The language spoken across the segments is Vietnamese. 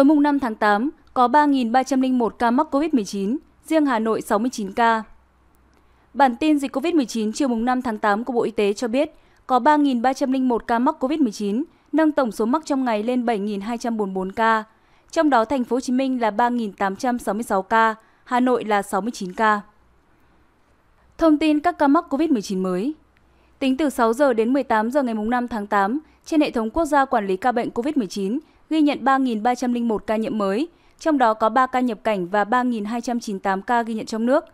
Tối mùng 5 tháng 8, có 3.301 ca mắc COVID-19, riêng Hà Nội 69 ca. Bản tin dịch COVID-19 chiều mùng 5 tháng 8 của Bộ Y tế cho biết có 3.301 ca mắc COVID-19, nâng tổng số mắc trong ngày lên 7.244 ca. Trong đó thành phố Hồ Chí Minh là 3.866 ca, Hà Nội là 69 ca. Thông tin các ca mắc COVID-19 mới. Tính từ 6 giờ đến 18 giờ ngày mùng 5 tháng 8, trên hệ thống quốc gia quản lý ca bệnh COVID-19 ghi nhận 3.301 ca nhiễm mới, trong đó có 3 ca nhập cảnh và 3.298 ca ghi nhận trong nước.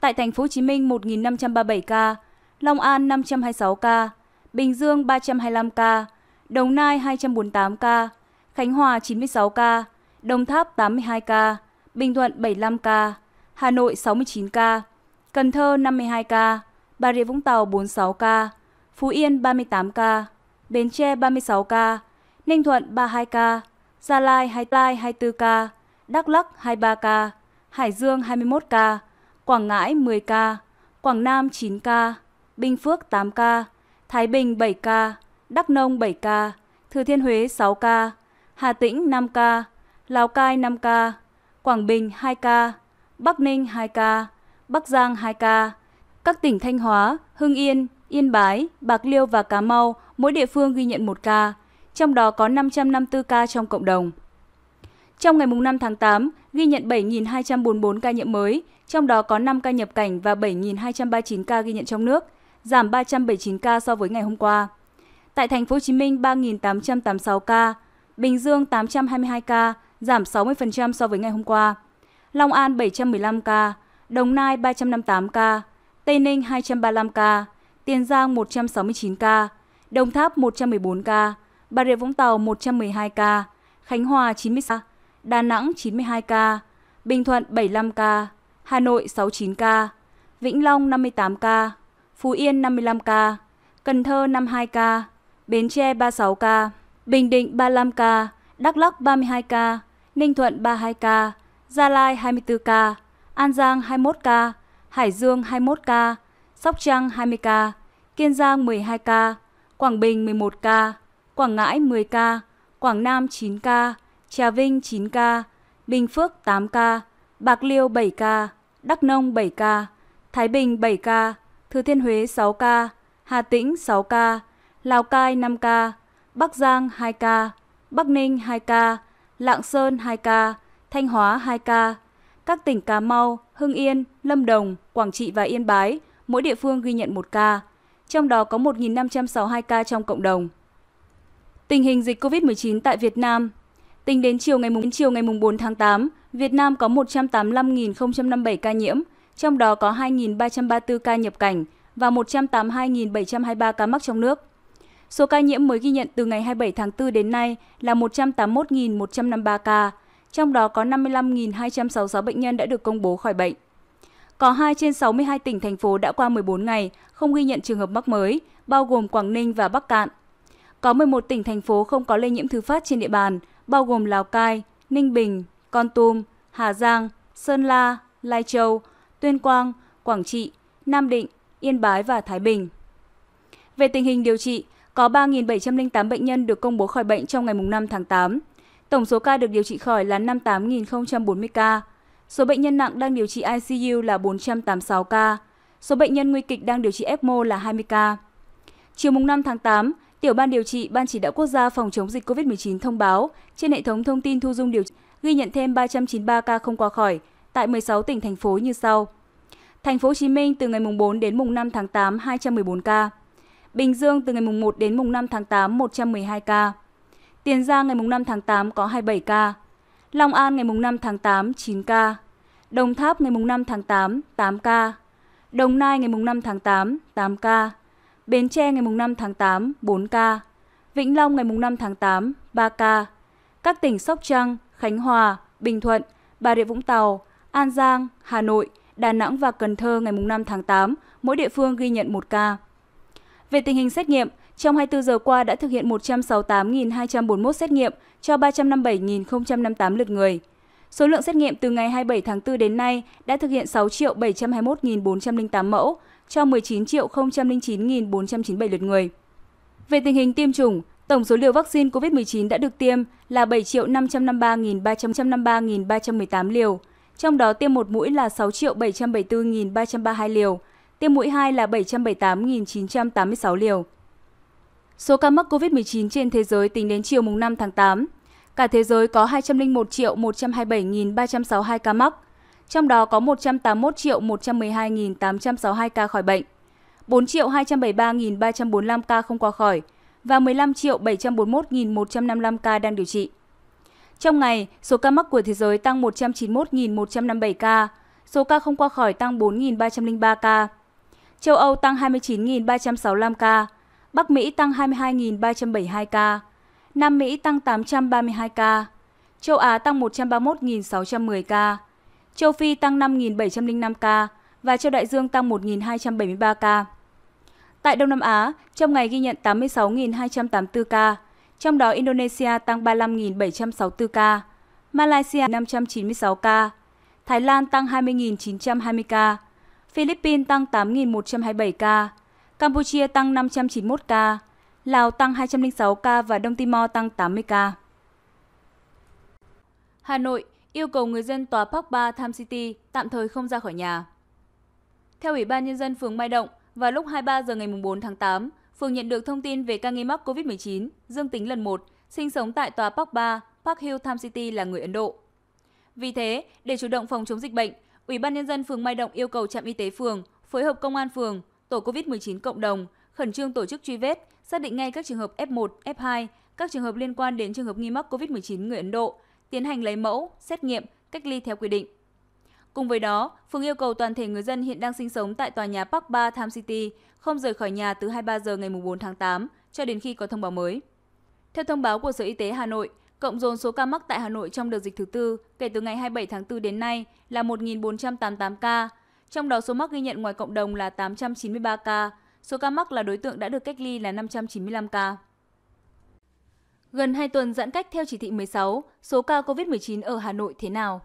Tại thành phố Hồ Chí Minh 1.537 ca, Long An 526 ca, Bình Dương 325 ca, Đồng Nai 248 ca, Khánh Hòa 96 ca, Đồng Tháp 82 ca, Bình Thuận 75 ca, Hà Nội 69 ca, Cần Thơ 52 ca, Bà Rịa Vũng Tàu 46 ca, Phú Yên 38 ca, Bến Tre 36 ca, Ninh Thuận 32 ca, Gia Lai 24 ca, Đắk Lắc 23 ca, Hải Dương 21 ca, Quảng Ngãi 10 ca, Quảng Nam 9 ca, Bình Phước 8 ca, Thái Bình 7 ca, Đắk Nông 7 ca, Thừa Thiên Huế 6 ca, Hà Tĩnh 5 ca, Lào Cai 5 ca, Quảng Bình 2 ca, Bắc Ninh 2 ca, Bắc Giang 2 ca. Các tỉnh Thanh Hóa, Hưng Yên, Yên Bái, Bạc Liêu và Cà Mau mỗi địa phương ghi nhận 1 ca trong đó có 554 ca trong cộng đồng. Trong ngày 5 tháng 8, ghi nhận 7.244 ca nhiễm mới, trong đó có 5 ca nhập cảnh và 7.239 ca ghi nhận trong nước, giảm 379 ca so với ngày hôm qua. Tại thành phố Hồ Chí Minh 3.886 ca, Bình Dương 822 ca, giảm 60% so với ngày hôm qua. Long An 715 ca, Đồng Nai 358 ca, Tây Ninh 235 ca, Tiền Giang 169 ca, Đồng Tháp 114 ca, Bà Rịa Vũng Tàu 112 ca, Khánh Hòa 90 ca, Đà Nẵng 92 ca, Bình Thuận 75 ca, Hà Nội 69 ca, Vĩnh Long 58 ca, Phú Yên 55 ca, Cần Thơ 52 ca, Bến Tre 36 ca, Bình Định 35 ca, Đắk Lắk 32 ca, Ninh Thuận 32 ca, Gia Lai 24 ca, An Giang 21 ca, Hải Dương 21 ca, Sóc Trăng 20 ca, Kiên Giang 12 ca, Quảng Bình 11 ca, Quảng Ngãi 10 ca, Quảng Nam 9 ca, Trà Vinh 9 ca, Bình Phước 8 ca, Bạc Liêu 7 ca, Đắk Nông 7 ca, Thái Bình 7 ca, Thừa Thiên Huế 6 ca, Hà Tĩnh 6 ca, Lào Cai 5 ca, Bắc Giang 2 ca, Bắc Ninh 2 ca, Lạng Sơn 2 ca, Thanh Hóa 2 ca. Các tỉnh Cà Mau, Hưng Yên, Lâm Đồng, Quảng Trị và Yên Bái, mỗi địa phương ghi nhận 1 ca. Trong đó có 1.562 ca trong cộng đồng. Tình hình dịch COVID-19 tại Việt Nam Tính đến chiều ngày đến chiều ngày 4 tháng 8, Việt Nam có 185.057 ca nhiễm, trong đó có 2.334 ca nhập cảnh và 182.723 ca mắc trong nước. Số ca nhiễm mới ghi nhận từ ngày 27 tháng 4 đến nay là 181.153 ca, trong đó có 55.266 bệnh nhân đã được công bố khỏi bệnh. Có 2 trên 62 tỉnh thành phố đã qua 14 ngày không ghi nhận trường hợp mắc mới, bao gồm Quảng Ninh và Bắc Cạn. Có 11 tỉnh thành phố không có lây nhiễm thứ phát trên địa bàn, bao gồm Lào Cai, Ninh Bình, Con Tum, Hà Giang, Sơn La, Lai Châu, Tuyên Quang, Quảng Trị, Nam Định, Yên Bái và Thái Bình. Về tình hình điều trị, có 3.708 bệnh nhân được công bố khỏi bệnh trong ngày 5 tháng 8. Tổng số ca được điều trị khỏi là 58.040 ca. Số bệnh nhân nặng đang điều trị ICU là 486 ca. Số bệnh nhân nguy kịch đang điều trị ECMO là 20 ca. Chiều 5 tháng 8, Tiểu ban điều trị Ban chỉ đạo quốc gia phòng chống dịch COVID-19 thông báo trên hệ thống thông tin thu dung điều trị ghi nhận thêm 393 ca không qua khỏi tại 16 tỉnh thành phố như sau. Thành phố Hồ Chí Minh từ ngày mùng 4 đến mùng 5 tháng 8 214 ca. Bình Dương từ ngày mùng 1 đến mùng 5 tháng 8 112 ca. Tiền Giang ngày mùng 5 tháng 8 có 27 ca. Long An ngày mùng 5 tháng 8 9 ca. Đồng Tháp ngày mùng 5 tháng 8 8 ca. Đồng Nai ngày mùng 5 tháng 8 8 ca. Bến Tre ngày 5 tháng 8 4 ca, Vĩnh Long ngày 5 tháng 8 3 ca, các tỉnh Sóc Trăng, Khánh Hòa, Bình Thuận, Bà Rịa Vũng Tàu, An Giang, Hà Nội, Đà Nẵng và Cần Thơ ngày 5 tháng 8, mỗi địa phương ghi nhận 1 ca. Về tình hình xét nghiệm, trong 24 giờ qua đã thực hiện 168.241 xét nghiệm cho 357.058 lượt người. Số lượng xét nghiệm từ ngày 27 tháng 4 đến nay đã thực hiện 6.721.408 mẫu, cho 19.009.497 lượt người. Về tình hình tiêm chủng, tổng số liều vaccine COVID-19 đã được tiêm là 7.553.353.318 liều, trong đó tiêm một mũi là 6.774.332 liều, tiêm mũi 2 là 778.986 liều. Số ca mắc COVID-19 trên thế giới tính đến chiều 5 tháng 8. Cả thế giới có 201.127.362 ca mắc, trong đó có 181.112.862 ca khỏi bệnh, 4.273.345 ca không qua khỏi và 15.741.155 ca đang điều trị. Trong ngày, số ca mắc của thế giới tăng 191.157 ca, số ca không qua khỏi tăng 4.303 ca, châu Âu tăng 29.365 ca, Bắc Mỹ tăng 22.372 ca, Nam Mỹ tăng 832 ca, châu Á tăng 131.610 ca, châu Phi tăng 5.705 ca và châu Đại Dương tăng 1.273 ca. Tại Đông Nam Á, trong ngày ghi nhận 86.284 ca, trong đó Indonesia tăng 35.764 ca, Malaysia 596 ca, Thái Lan tăng 20.920 ca, Philippines tăng 8.127 ca, Campuchia tăng 591 ca, Lào tăng 206 ca và Đông Timor tăng 80 ca. Hà Nội yêu cầu người dân tòa Park 3 Tham City tạm thời không ra khỏi nhà. Theo Ủy ban Nhân dân phường Mai Động, vào lúc 23 giờ ngày 4 tháng 8, phường nhận được thông tin về ca nghi mắc COVID-19 dương tính lần 1, sinh sống tại tòa Park 3, Park Hill Tham City là người Ấn Độ. Vì thế, để chủ động phòng chống dịch bệnh, Ủy ban Nhân dân phường Mai Động yêu cầu trạm y tế phường phối hợp công an phường, tổ COVID-19 cộng đồng khẩn trương tổ chức truy vết, xác định ngay các trường hợp F1, F2, các trường hợp liên quan đến trường hợp nghi mắc COVID-19 người Ấn Độ, tiến hành lấy mẫu, xét nghiệm, cách ly theo quy định. Cùng với đó, phường yêu cầu toàn thể người dân hiện đang sinh sống tại tòa nhà Park 3 Tham City không rời khỏi nhà từ 23 giờ ngày 4 tháng 8 cho đến khi có thông báo mới. Theo thông báo của Sở Y tế Hà Nội, cộng dồn số ca mắc tại Hà Nội trong đợt dịch thứ tư kể từ ngày 27 tháng 4 đến nay là 1.488 ca, trong đó số mắc ghi nhận ngoài cộng đồng là 893 ca, số ca mắc là đối tượng đã được cách ly là 595 ca. Gần 2 tuần giãn cách theo chỉ thị 16, số ca COVID-19 ở Hà Nội thế nào?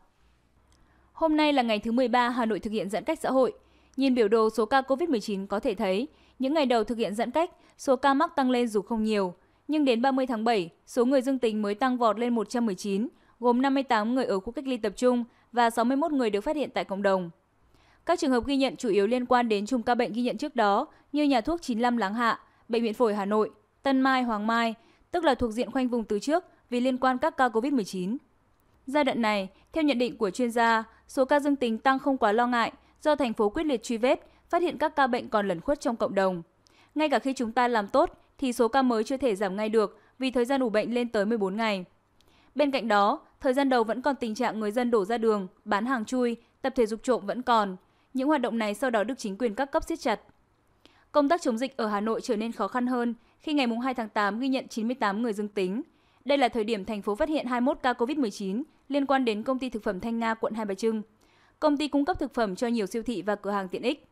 Hôm nay là ngày thứ 13 Hà Nội thực hiện giãn cách xã hội. Nhìn biểu đồ số ca COVID-19 có thể thấy, những ngày đầu thực hiện giãn cách, số ca mắc tăng lên dù không nhiều. Nhưng đến 30 tháng 7, số người dương tính mới tăng vọt lên 119, gồm 58 người ở khu cách ly tập trung và 61 người được phát hiện tại cộng đồng. Các trường hợp ghi nhận chủ yếu liên quan đến chùm ca bệnh ghi nhận trước đó như nhà thuốc 95 Láng Hạ, Bệnh viện Phổi Hà Nội, Tân Mai, Hoàng Mai, tức là thuộc diện khoanh vùng từ trước vì liên quan các ca COVID-19. Giai đoạn này, theo nhận định của chuyên gia, số ca dương tính tăng không quá lo ngại do thành phố quyết liệt truy vết, phát hiện các ca bệnh còn lẩn khuất trong cộng đồng. Ngay cả khi chúng ta làm tốt thì số ca mới chưa thể giảm ngay được vì thời gian ủ bệnh lên tới 14 ngày. Bên cạnh đó, thời gian đầu vẫn còn tình trạng người dân đổ ra đường, bán hàng chui, tập thể dục trộm vẫn còn. Những hoạt động này sau đó được chính quyền các cấp siết chặt. Công tác chống dịch ở Hà Nội trở nên khó khăn hơn khi ngày 2 tháng 8 ghi nhận 98 người dương tính. Đây là thời điểm thành phố phát hiện 21 ca COVID-19 liên quan đến công ty thực phẩm Thanh Nga quận Hai Bà Trưng. Công ty cung cấp thực phẩm cho nhiều siêu thị và cửa hàng tiện ích.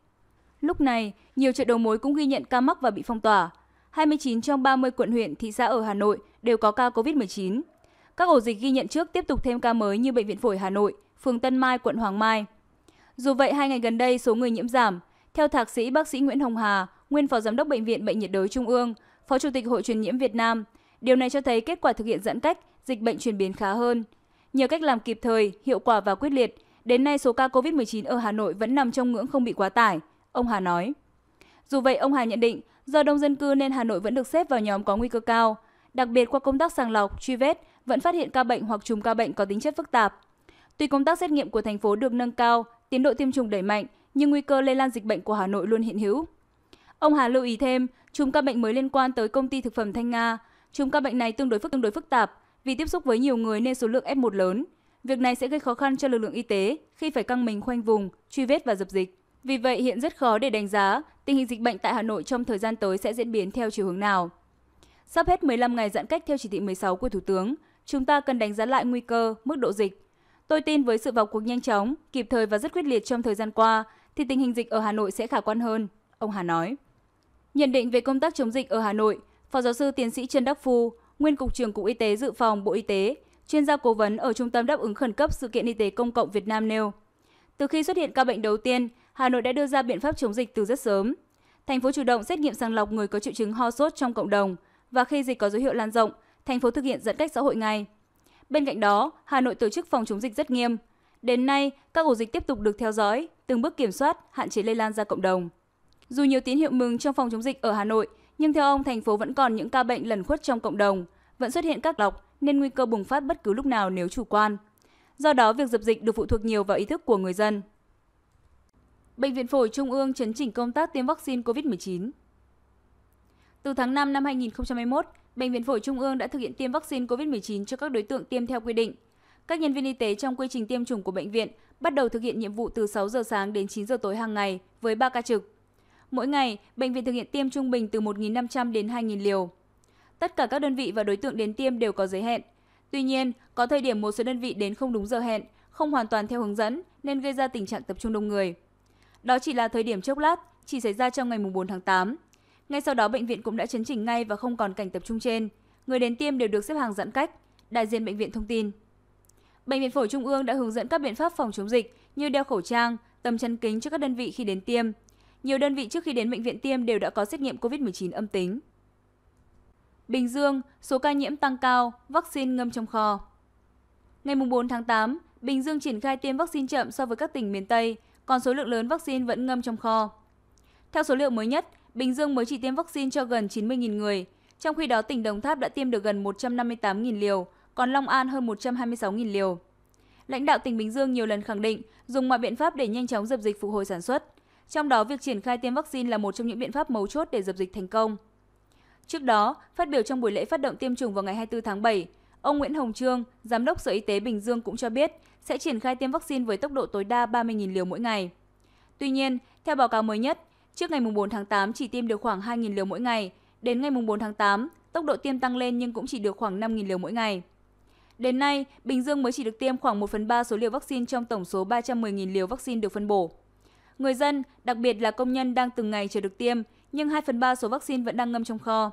Lúc này, nhiều chợ đầu mối cũng ghi nhận ca mắc và bị phong tỏa. 29 trong 30 quận huyện, thị xã ở Hà Nội đều có ca COVID-19. Các ổ dịch ghi nhận trước tiếp tục thêm ca mới như Bệnh viện Phổi Hà Nội, phường Tân Mai, quận Hoàng Mai. Dù vậy, hai ngày gần đây số người nhiễm giảm. Theo thạc sĩ bác sĩ Nguyễn Hồng Hà, nguyên phó giám đốc Bệnh viện Bệnh nhiệt đới Trung ương, Phó Chủ tịch Hội truyền nhiễm Việt Nam. Điều này cho thấy kết quả thực hiện giãn cách, dịch bệnh chuyển biến khá hơn. Nhờ cách làm kịp thời, hiệu quả và quyết liệt, đến nay số ca COVID-19 ở Hà Nội vẫn nằm trong ngưỡng không bị quá tải, ông Hà nói. Dù vậy, ông Hà nhận định do đông dân cư nên Hà Nội vẫn được xếp vào nhóm có nguy cơ cao. Đặc biệt qua công tác sàng lọc, truy vết vẫn phát hiện ca bệnh hoặc chùm ca bệnh có tính chất phức tạp. Tuy công tác xét nghiệm của thành phố được nâng cao, tiến độ tiêm chủng đẩy mạnh, nhưng nguy cơ lây lan dịch bệnh của Hà Nội luôn hiện hữu. Ông Hà lưu ý thêm, Chùm ca bệnh mới liên quan tới công ty thực phẩm Thanh Nga. Chùm ca bệnh này tương đối phức tương đối phức tạp vì tiếp xúc với nhiều người nên số lượng F1 lớn. Việc này sẽ gây khó khăn cho lực lượng y tế khi phải căng mình khoanh vùng, truy vết và dập dịch. Vì vậy hiện rất khó để đánh giá tình hình dịch bệnh tại Hà Nội trong thời gian tới sẽ diễn biến theo chiều hướng nào. Sắp hết 15 ngày giãn cách theo chỉ thị 16 của Thủ tướng, chúng ta cần đánh giá lại nguy cơ, mức độ dịch. Tôi tin với sự vào cuộc nhanh chóng, kịp thời và rất quyết liệt trong thời gian qua thì tình hình dịch ở Hà Nội sẽ khả quan hơn, ông Hà nói. Nhận định về công tác chống dịch ở Hà Nội, Phó giáo sư tiến sĩ Trần Đắc Phu, nguyên cục trưởng Cục Y tế Dự phòng Bộ Y tế, chuyên gia cố vấn ở Trung tâm đáp ứng khẩn cấp sự kiện y tế công cộng Việt Nam nêu. Từ khi xuất hiện ca bệnh đầu tiên, Hà Nội đã đưa ra biện pháp chống dịch từ rất sớm. Thành phố chủ động xét nghiệm sàng lọc người có triệu chứng ho sốt trong cộng đồng và khi dịch có dấu hiệu lan rộng, thành phố thực hiện giãn cách xã hội ngay. Bên cạnh đó, Hà Nội tổ chức phòng chống dịch rất nghiêm. Đến nay, các ổ dịch tiếp tục được theo dõi, từng bước kiểm soát, hạn chế lây lan ra cộng đồng. Dù nhiều tín hiệu mừng trong phòng chống dịch ở Hà Nội, nhưng theo ông thành phố vẫn còn những ca bệnh lẩn khuất trong cộng đồng, vẫn xuất hiện các lọc nên nguy cơ bùng phát bất cứ lúc nào nếu chủ quan. Do đó, việc dập dịch được phụ thuộc nhiều vào ý thức của người dân. Bệnh viện Phổi Trung ương chấn chỉnh công tác tiêm vaccine COVID-19 Từ tháng 5 năm 2021, Bệnh viện Phổi Trung ương đã thực hiện tiêm vaccine COVID-19 cho các đối tượng tiêm theo quy định. Các nhân viên y tế trong quy trình tiêm chủng của bệnh viện bắt đầu thực hiện nhiệm vụ từ 6 giờ sáng đến 9 giờ tối hàng ngày với 3 ca trực. Mỗi ngày, bệnh viện thực hiện tiêm trung bình từ 1.500 đến 2.000 liều. Tất cả các đơn vị và đối tượng đến tiêm đều có giới hẹn. Tuy nhiên, có thời điểm một số đơn vị đến không đúng giờ hẹn, không hoàn toàn theo hướng dẫn nên gây ra tình trạng tập trung đông người. Đó chỉ là thời điểm chốc lát, chỉ xảy ra trong ngày 4 tháng 8. Ngay sau đó bệnh viện cũng đã chấn chỉnh ngay và không còn cảnh tập trung trên. Người đến tiêm đều được xếp hàng giãn cách, đại diện bệnh viện thông tin. Bệnh viện phổi Trung ương đã hướng dẫn các biện pháp phòng chống dịch như đeo khẩu trang, tầm chân kính cho các đơn vị khi đến tiêm, nhiều đơn vị trước khi đến bệnh viện tiêm đều đã có xét nghiệm COVID-19 âm tính. Bình Dương, số ca nhiễm tăng cao, vaccine ngâm trong kho. Ngày 4 tháng 8, Bình Dương triển khai tiêm vaccine chậm so với các tỉnh miền Tây, còn số lượng lớn vaccine vẫn ngâm trong kho. Theo số liệu mới nhất, Bình Dương mới chỉ tiêm vaccine cho gần 90.000 người, trong khi đó tỉnh Đồng Tháp đã tiêm được gần 158.000 liều, còn Long An hơn 126.000 liều. Lãnh đạo tỉnh Bình Dương nhiều lần khẳng định dùng mọi biện pháp để nhanh chóng dập dịch phục hồi sản xuất. Trong đó, việc triển khai tiêm vaccine là một trong những biện pháp mấu chốt để dập dịch thành công. Trước đó, phát biểu trong buổi lễ phát động tiêm chủng vào ngày 24 tháng 7, ông Nguyễn Hồng Trương, Giám đốc Sở Y tế Bình Dương cũng cho biết sẽ triển khai tiêm vaccine với tốc độ tối đa 30.000 liều mỗi ngày. Tuy nhiên, theo báo cáo mới nhất, trước ngày 4 tháng 8 chỉ tiêm được khoảng 2.000 liều mỗi ngày, đến ngày 4 tháng 8, tốc độ tiêm tăng lên nhưng cũng chỉ được khoảng 5.000 liều mỗi ngày. Đến nay, Bình Dương mới chỉ được tiêm khoảng 1 phần 3 số liều vaccine trong tổng số 310.000 liều vaccine được phân bổ. Người dân, đặc biệt là công nhân đang từng ngày chờ được tiêm, nhưng 2 phần 3 số vaccine vẫn đang ngâm trong kho.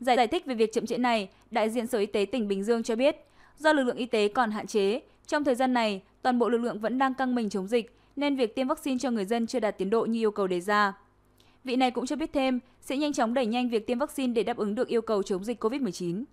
Giải, giải thích về việc chậm trễ này, đại diện Sở Y tế tỉnh Bình Dương cho biết, do lực lượng y tế còn hạn chế, trong thời gian này, toàn bộ lực lượng vẫn đang căng mình chống dịch, nên việc tiêm vaccine cho người dân chưa đạt tiến độ như yêu cầu đề ra. Vị này cũng cho biết thêm, sẽ nhanh chóng đẩy nhanh việc tiêm vaccine để đáp ứng được yêu cầu chống dịch COVID-19.